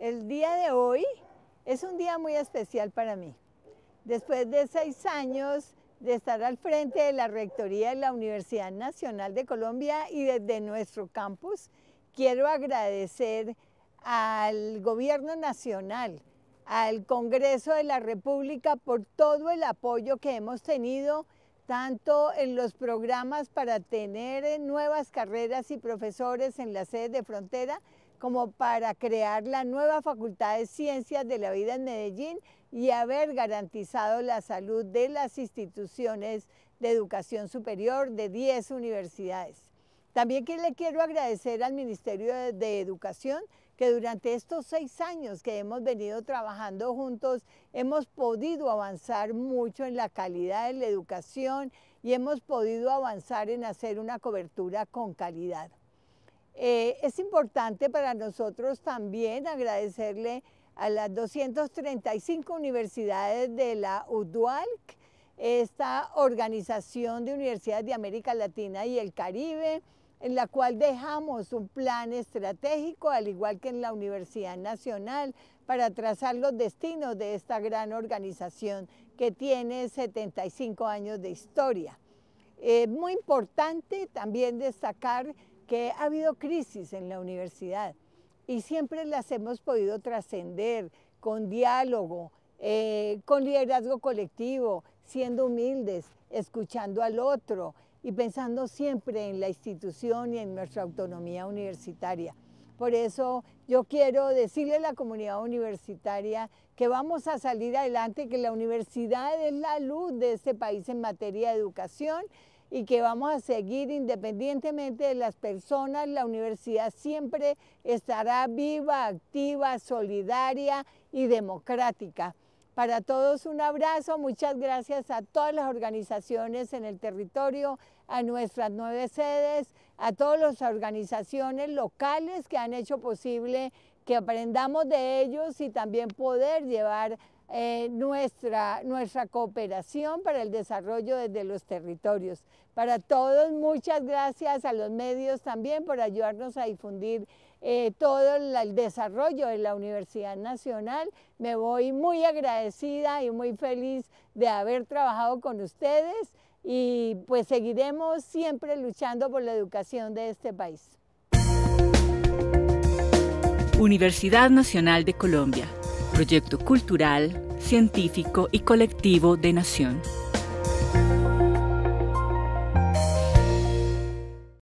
El día de hoy es un día muy especial para mí. Después de seis años de estar al frente de la Rectoría de la Universidad Nacional de Colombia y desde nuestro campus, quiero agradecer al Gobierno Nacional, al Congreso de la República por todo el apoyo que hemos tenido tanto en los programas para tener nuevas carreras y profesores en la sede de frontera, como para crear la nueva Facultad de Ciencias de la Vida en Medellín y haber garantizado la salud de las instituciones de educación superior de 10 universidades. También le quiero agradecer al Ministerio de Educación que durante estos seis años que hemos venido trabajando juntos hemos podido avanzar mucho en la calidad de la educación y hemos podido avanzar en hacer una cobertura con calidad. Eh, es importante para nosotros también agradecerle a las 235 universidades de la UDUALC, esta organización de universidades de América Latina y el Caribe, en la cual dejamos un plan estratégico, al igual que en la Universidad Nacional, para trazar los destinos de esta gran organización que tiene 75 años de historia. Es eh, muy importante también destacar que ha habido crisis en la universidad y siempre las hemos podido trascender con diálogo, eh, con liderazgo colectivo, siendo humildes, escuchando al otro y pensando siempre en la institución y en nuestra autonomía universitaria. Por eso yo quiero decirle a la comunidad universitaria que vamos a salir adelante, que la universidad es la luz de este país en materia de educación y que vamos a seguir independientemente de las personas. La universidad siempre estará viva, activa, solidaria y democrática. Para todos un abrazo, muchas gracias a todas las organizaciones en el territorio, a nuestras nueve sedes, a todas las organizaciones locales que han hecho posible que aprendamos de ellos y también poder llevar eh, nuestra, cooperación para el desarrollo desde los territorios. Para todos, muchas gracias a los medios también por ayudarnos a difundir eh, todo el desarrollo de la Universidad Nacional. Me voy muy agradecida y muy feliz de haber trabajado con ustedes y pues seguiremos siempre luchando por la educación de este país. Universidad Nacional de Colombia proyecto cultural, científico y colectivo de nación.